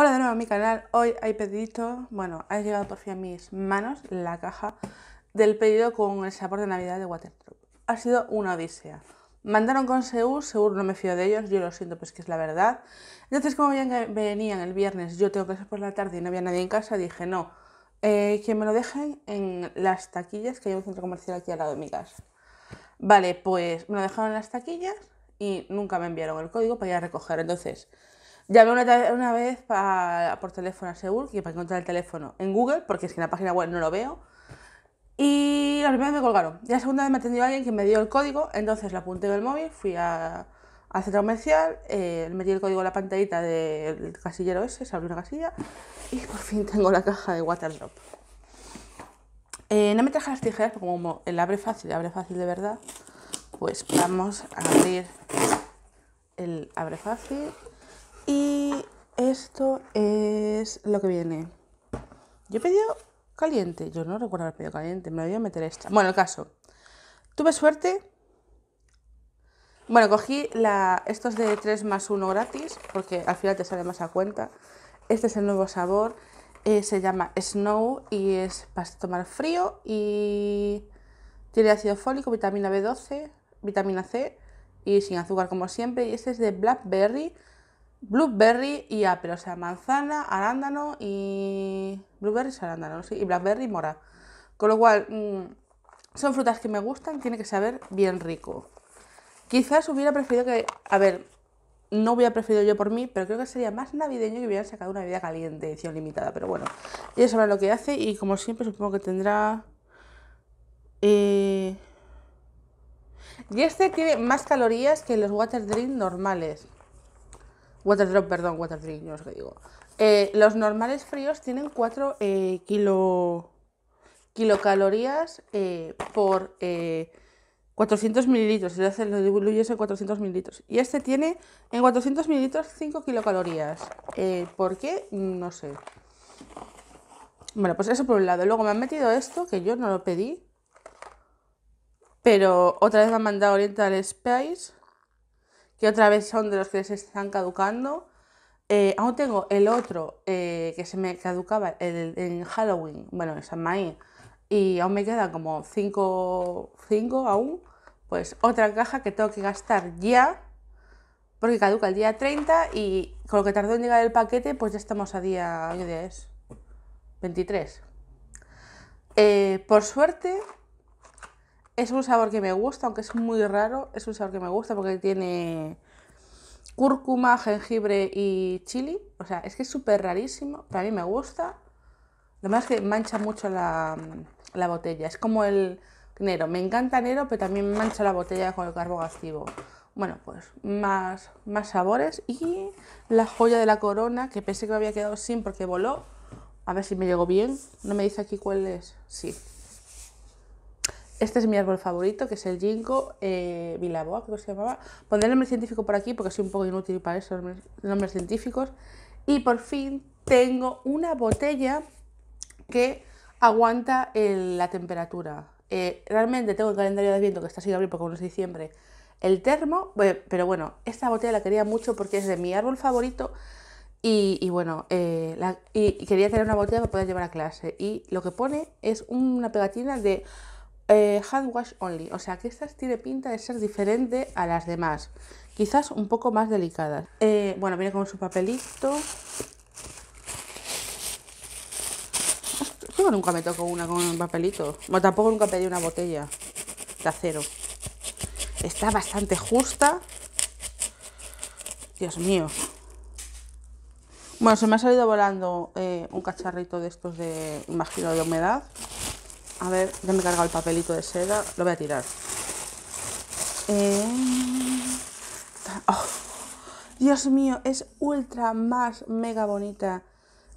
Hola de nuevo a mi canal, hoy hay pedido. bueno, ha llegado por fin a mis manos la caja del pedido con el sabor de Navidad de Waterdrop. Ha sido una odisea. Mandaron con Seúl, seguro no me fío de ellos, yo lo siento, pues que es la verdad. Entonces, como venían el viernes, yo tengo que hacer por la tarde y no había nadie en casa, dije no, eh, que me lo dejen en las taquillas, que hay un centro comercial aquí al lado de mi casa. Vale, pues me lo dejaron en las taquillas y nunca me enviaron el código para ir a recoger, entonces... Llamé una, una vez por teléfono a Seúl, para encontrar el teléfono en Google, porque es que en la página web no lo veo. Y la primera vez me colgaron. Y la segunda vez me atendió alguien que me dio el código, entonces lo apunté en el móvil, fui a, al centro comercial, eh, metí el código en la pantallita del casillero ese, se abrió una casilla y por fin tengo la caja de Waterdrop. Eh, no me traje las tijeras, porque como el abre fácil, abre fácil de verdad, pues vamos a abrir el abre fácil. Y esto es lo que viene. Yo he pedido caliente. Yo no recuerdo haber pedido caliente. Me lo voy a meter esta. Bueno, el caso. Tuve suerte. Bueno, cogí la, estos de 3 más 1 gratis. Porque al final te sale más a cuenta. Este es el nuevo sabor. Eh, se llama Snow y es para tomar frío. Y tiene ácido fólico, vitamina B12, vitamina C. Y sin azúcar como siempre. Y este es de Blackberry. Blueberry y apple, o sea, manzana, arándano y. Blueberry es arándano, sí, y blackberry mora. Con lo cual, mm, son frutas que me gustan, tiene que saber bien rico. Quizás hubiera preferido que. A ver, no hubiera preferido yo por mí, pero creo que sería más navideño que hubieran sacado una bebida caliente, edición limitada. Pero bueno, ella sabrá lo que hace y como siempre supongo que tendrá... Eh, y este tiene más calorías que los water drink normales. Water perdón, water drink, no qué digo. Eh, los normales fríos tienen 4 eh, kilo, kilocalorías eh, por 400 mililitros. Si lo, diluyes en 400 mililitros. Y este tiene en 400 mililitros 5 kilocalorías. ¿Por qué? No sé. Bueno, pues eso por un lado. Luego me han metido esto, que yo no lo pedí. Pero otra vez me han mandado Oriental Spice que otra vez son de los que se están caducando. Eh, aún tengo el otro eh, que se me caducaba en Halloween, bueno, en San Maín, y aún me quedan como 5 aún. Pues otra caja que tengo que gastar ya, porque caduca el día 30 y con lo que tardó en llegar el paquete, pues ya estamos a día, ¿qué día es? 23. Eh, por suerte, es un sabor que me gusta, aunque es muy raro, es un sabor que me gusta porque tiene cúrcuma, jengibre y chili. O sea, es que es súper rarísimo, pero a mí me gusta. Lo más que mancha mucho la, botella. Es como el Nero. Me encanta Nero, pero también mancha la botella con el carbón activo. Bueno, pues más, más sabores. Y la joya de la corona, que pensé que me había quedado sin porque voló. A ver si me llegó bien. ¿No me dice aquí cuál es? Sí. Este es mi árbol favorito, que es el ginkgo eh, bilaboa, creo que se llamaba. Pondré el nombre científico por aquí porque soy un poco inútil para esos nombres, científicos. Y por fin tengo una botella que aguanta la temperatura. Eh, realmente tengo el calendario de viento que está sin abrir porque no es diciembre. El termo, eh, pero bueno, esta botella la quería mucho porque es de mi árbol favorito. Y, bueno, eh, y, quería tener una botella para poder llevar a clase. Y lo que pone es una pegatina de eh, hand wash only, o sea que estas tiene pinta de ser diferente a las demás, quizás un poco más delicadas. Eh, bueno, viene con su papelito. Yo nunca me toco una con un papelito. Bueno, tampoco nunca pedí una botella de acero. Está bastante justa. Dios mío. Bueno, se me ha salido volando eh, un cacharrito de estos de, imagino, de humedad. A ver, ya me he cargado el papelito de seda. Lo voy a tirar. Eh, oh, Dios mío, es ultra más mega bonita.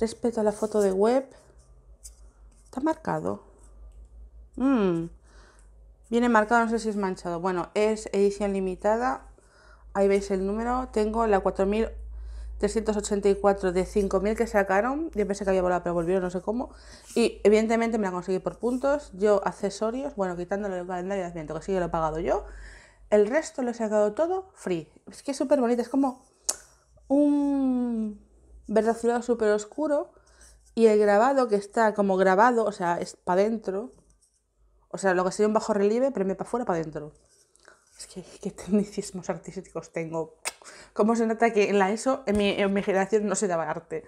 Respecto a la foto de web. Está marcado. Mm. Viene marcado, no sé si es manchado. Bueno, es edición limitada. Ahí veis el número. Tengo la 4000 384 de 5.000 que sacaron. Yo pensé que había volado, pero volvieron, no sé cómo. Y evidentemente me la conseguí por puntos. Yo accesorios, bueno, quitándole el calendario de viento que sí, yo lo he pagado yo. El resto lo he sacado todo free. Es que es súper bonito, es como un verdadero súper oscuro. Y el grabado, que está como grabado, o sea, es para adentro. O sea, lo que sería un bajo relieve, pero me para afuera, para adentro. Es que qué tecnicismos artísticos tengo. Como se nota que en la ESO, en mi, generación, no se daba arte.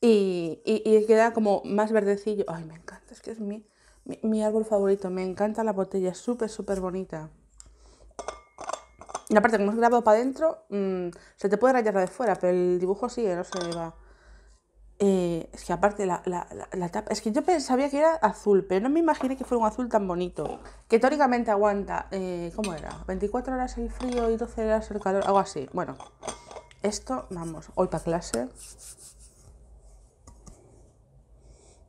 Y, y, queda como más verdecillo. Ay, me encanta, es que es mi, mi, árbol favorito. Me encanta la botella, es súper, súper bonita. Y aparte, como es grabado para adentro, mm, se te puede rayar la de fuera, pero el dibujo sigue, no se va. Eh, es que aparte la, tapa, es que yo pensaba que era azul, pero no me imaginé que fuera un azul tan bonito. Que teóricamente aguanta, eh, ¿cómo era? 24 horas el frío y 12 horas el calor, algo así. Bueno, esto, vamos, hoy para clase.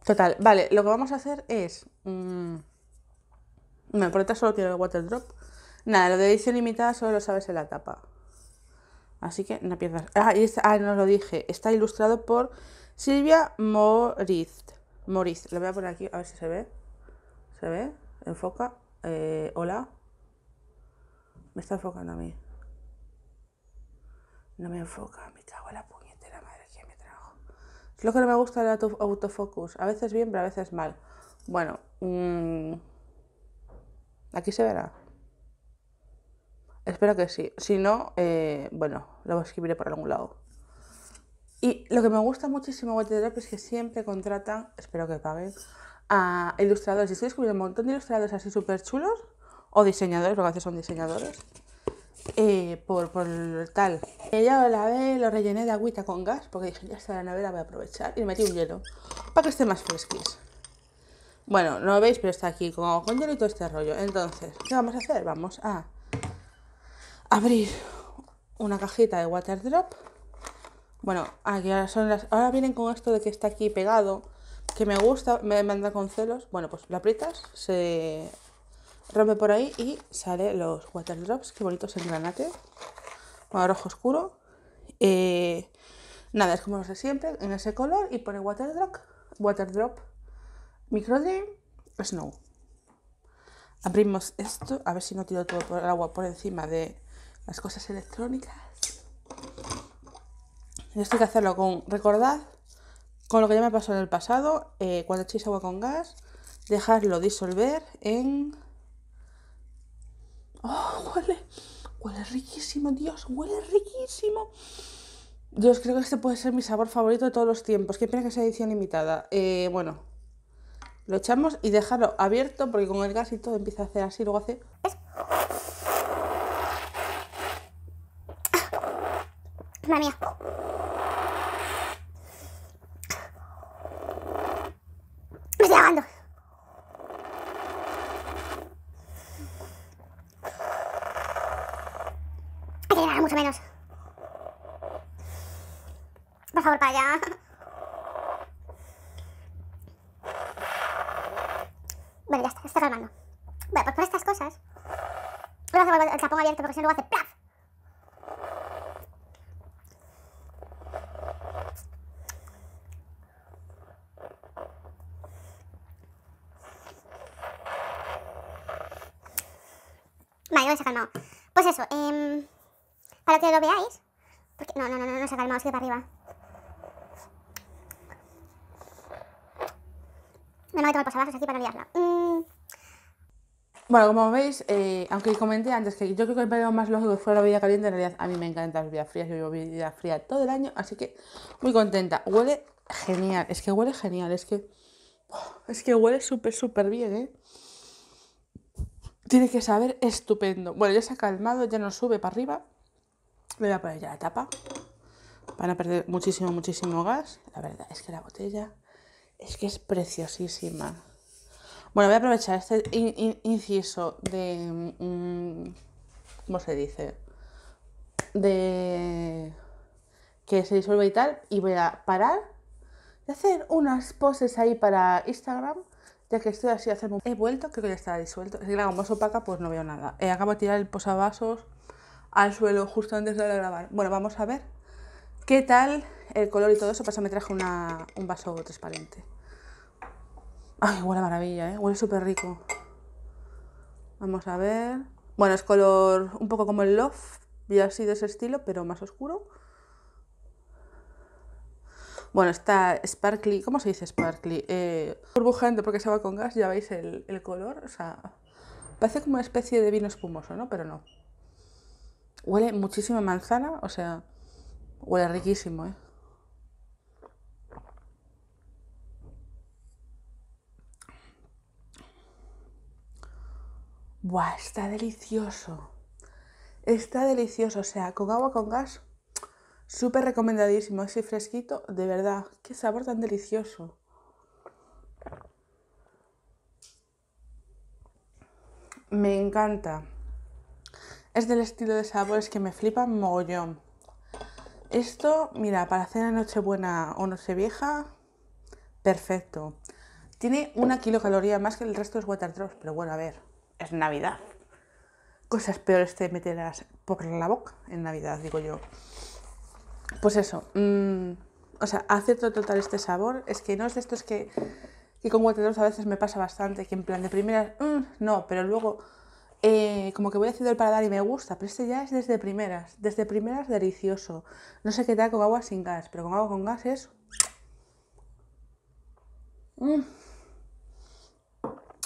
Total, vale, lo que vamos a hacer es... Mm, me bueno, por detrás solo tiene el water drop. Nada, lo de edición limitada solo lo sabes en la tapa. Así que no pierdas. Ah, y ah, no lo dije. Está ilustrado por Silvia Moriz. Moriz, Lo voy a poner aquí, a ver si se ve. ¿Se ve? Enfoca. Eh, hola. Me está enfocando a mí. No me enfoca, me cago en la puñetera madre que me trajo. Es lo que no me gusta el autofocus. A veces bien, pero a veces mal. Bueno, mm, aquí se verá. Espero que sí. Si no, eh, bueno, lo escribiré por algún lado. Y lo que me gusta muchísimo Waterdrop es que siempre contratan, espero que paguen, a ilustradores. Y estoy descubriendo un montón de ilustradores así súper chulos, o diseñadores, lo que hace son diseñadores, eh, por, por, tal. Ella la lavé, lo rellené de agüita con gas, porque dije, ya está la nevera, voy a aprovechar. Y le metí un hielo, para que esté más fresquís. Bueno, no lo veis, pero está aquí con hielo y todo este rollo. Entonces, ¿qué vamos a hacer? Vamos a abrir una cajita de Waterdrop bueno, aquí ahora, son las... ahora vienen con esto de que está aquí pegado, que me gusta, me anda con celos. Bueno, pues la aprietas, se rompe por ahí y sale los water drops. Qué bonitos el granate. Bueno, rojo oscuro. Eh, nada, es como los de siempre, en ese color y pone water drop, water drop, micro dream, snow. Abrimos esto, a ver si no tiro todo el agua por encima de las cosas electrónicas esto hay que hacerlo con, recordad, con lo que ya me pasó en el pasado, eh, cuando echéis agua con gas, dejarlo disolver en... ¡Oh, huele! Huele riquísimo, Dios, huele riquísimo. Dios, creo que este puede ser mi sabor favorito de todos los tiempos. Qué pena que sea edición limitada. Eh, bueno, lo echamos y dejarlo abierto porque con el gas y todo empieza a hacer así, luego hace... ¡Ah! estoy Hay que grabar mucho menos. Por favor, para allá. Bueno, ya está, está calmando. Bueno, pues por estas cosas. hacer el tapón abierto porque si no luego hace ¡plaf! no. Pues eso, em, para que lo veáis. no, no, no, no, no se calma, para arriba. No, no para mm. Bueno, como veis, eh, aunque comenté antes que yo creo que el periodo más lógico fue la vida caliente, en realidad a mí me encantan las vidas frías, yo vivo vida fría todo el año, así que muy contenta. Huele genial, es que huele genial, es que, es que huele súper, súper bien, ¿eh? Tiene que saber estupendo. Bueno, ya se ha calmado, ya no sube para arriba. Le voy a poner ya la tapa. Van a perder muchísimo, muchísimo gas. La verdad es que la botella es que es preciosísima. Bueno, voy a aprovechar este inciso de... Mm, ¿Cómo se dice? De... Que se disuelve y tal. Y voy a parar de hacer unas poses ahí para Instagram ya que estoy así hace un... He vuelto, creo que ya estaba disuelto. Es que la más opaca, pues no veo nada. he eh, acabo de tirar el posavasos al suelo justo antes de grabar. Bueno, vamos a ver qué tal el color y todo eso. Pasa, me traje un vaso transparente. Ay, huele maravilla, eh. Huele súper rico. Vamos a ver. Bueno, es color un poco como el Love, y así de ese estilo, pero más oscuro. Bueno, está sparkly, ¿cómo se dice sparkly? Eh, burbujante porque se va con gas, ya veis el, el, color, o sea, parece como una especie de vino espumoso, ¿no? Pero no. Huele muchísima manzana, o sea, huele riquísimo, ¿eh? Buah, está delicioso. Está delicioso, o sea, con agua con gas Súper recomendadísimo, así fresquito, de verdad, qué sabor tan delicioso. Me encanta. Es del estilo de sabores que me flipan mogollón. Esto, mira, para hacer noche nochebuena o vieja perfecto. Tiene una kilocaloría más que el resto de water Drops, pero bueno, a ver, es Navidad. Cosas peores te meterás por la boca en Navidad, digo yo pues eso, mm, o sea, acierto total este sabor. Es que no es de estos que, que con dos a veces me pasa bastante, que en plan de primeras, mm, no, pero luego eh, como que voy haciendo el paladar y me gusta, pero este ya es desde primeras, desde primeras delicioso. No sé qué tal con agua sin gas, pero con agua con gas es... Mm.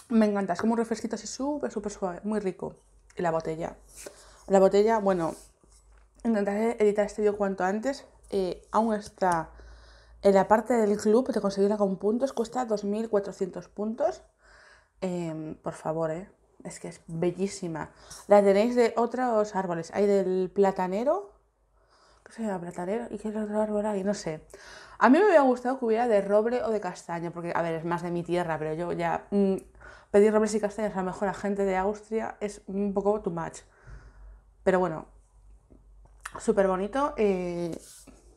Me encanta, es como un refresquito así súper, súper suave, muy rico. Y la botella. La botella, bueno, intentaré editar este vídeo cuanto antes. Eh, aún está en la parte del club de conseguirla con puntos, cuesta 2.400 puntos. Em, por favor, eh. es que es bellísima. La tenéis de otros árboles. Hay del platanero. ¿Qué se llama platanero? ¿Y qué es otro árbol hay? No sé. A mí me hubiera gustado que hubiera de roble o de castaño, porque, a ver, es más de mi tierra, pero yo ya mm, pedir robles y castañas a lo mejor a gente de Austria es un poco too much. Pero bueno, Súper bonito. Eh,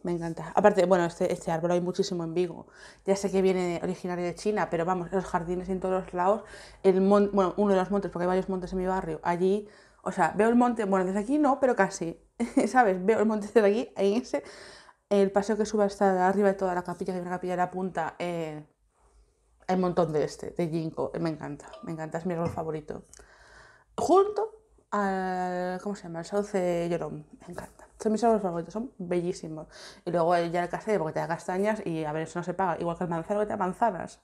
me encanta. Aparte, bueno, este, este, árbol hay muchísimo en Vigo. Ya sé que viene originario de China, pero vamos, los jardines en todos los lados. El bueno, uno de los montes, porque hay varios montes en mi barrio. Allí, o sea, veo el monte, bueno, desde aquí no, pero casi. ¿Sabes? Veo el monte desde aquí, en ese, el paseo que suba hasta arriba de toda la capilla, que hay una capilla de la punta. Eh, hay un montón de este, de ginkgo. Eh, me encanta, me encanta, es mi árbol favorito. Junto al, ¿cómo se llama? El sauce llorón. Me encanta son mis ojos favoritos, son bellísimos. Y luego ya el castello porque te da castañas y a ver, eso no se paga. Igual que el manzano que te da manzanas.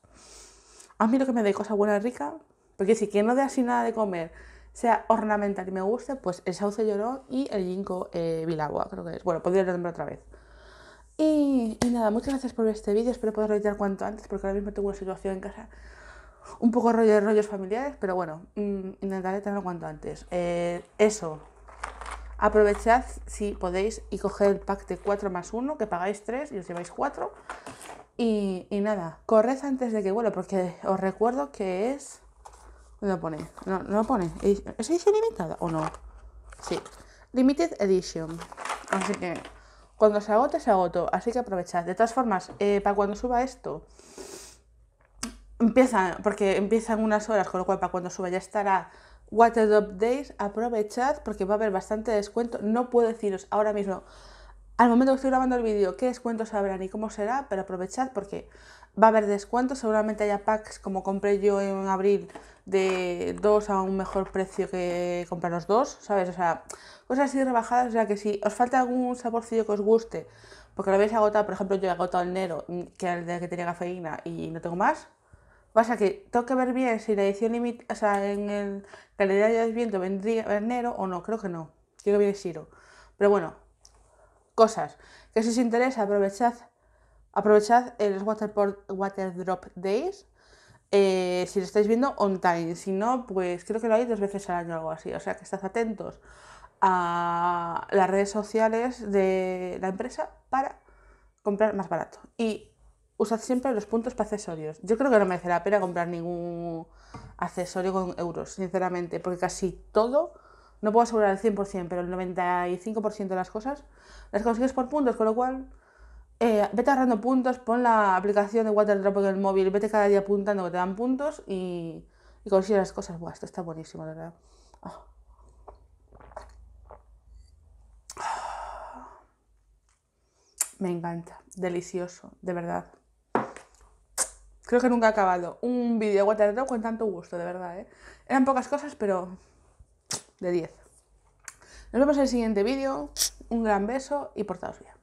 A mí lo que me dé cosa buena y rica, porque si quien no dé así nada de comer sea ornamental y me guste, pues el sauce lloró y el ginkgo eh, bilagua, creo que es. Bueno, podría nombrar otra vez. Y, nada, muchas gracias por ver este vídeo, espero poderlo editar cuanto antes, porque ahora mismo tengo una situación en casa un poco rollo de rollos familiares, pero bueno, mm, intentaré tenerlo cuanto antes. Eh, eso, Aprovechad si podéis y coged el pack de 4 más 1, que pagáis 3 y os lleváis 4. Y, nada, corred antes de que vuelva, porque os recuerdo que es... ¿Dónde lo pone? No, lo pone. ¿Es edición limitada o no? Sí. Limited Edition. Así que cuando se agote, se agoto Así que aprovechad. De todas formas, eh, para cuando suba esto, Empieza, porque empiezan unas horas, con lo cual para cuando suba ya estará Waterdrop Days, aprovechad porque va a haber bastante descuento. No puedo deciros ahora mismo, al momento que estoy grabando el vídeo, qué descuentos habrán y cómo será, pero aprovechad porque va a haber descuento, Seguramente haya packs como compré yo en abril de dos a un mejor precio que comprar los dos, ¿sabes? O sea, cosas así rebajadas. O sea que si os falta algún saborcillo que os guste, porque lo habéis agotado, por ejemplo, yo he agotado el Nero, que era el de que tenía cafeína y no tengo más a que tengo que ver bien si la edición limitada en el calendario de viento vendría enero o no, creo que no. Creo que viene Siro. Pero bueno, cosas que si os interesa aprovechad aprovechad el water, drop days eh, si lo estáis viendo on time si no pues creo que lo hay dos veces al año o algo así o sea que estad atentos a las redes sociales de la empresa para comprar más barato y usad siempre los puntos para accesorios. Yo creo que no merece la pena comprar ningún accesorio con euros, sinceramente, porque casi todo, no puedo asegurar el 100%, pero el 95% de las cosas las consigues por puntos, con lo cual eh, vete ahorrando puntos, pon la aplicación de Waterdrop en el móvil, vete cada día apuntando que te dan puntos y, consigues las cosas. Buah, esto está buenísimo, la verdad. Ah. Ah. Me encanta, delicioso, de verdad. Creo que nunca he acabado un vídeo guatarero con tanto gusto, de verdad, ¿eh? Eran pocas cosas, pero de 10. Nos vemos en el siguiente vídeo. Un gran beso y portaos bien.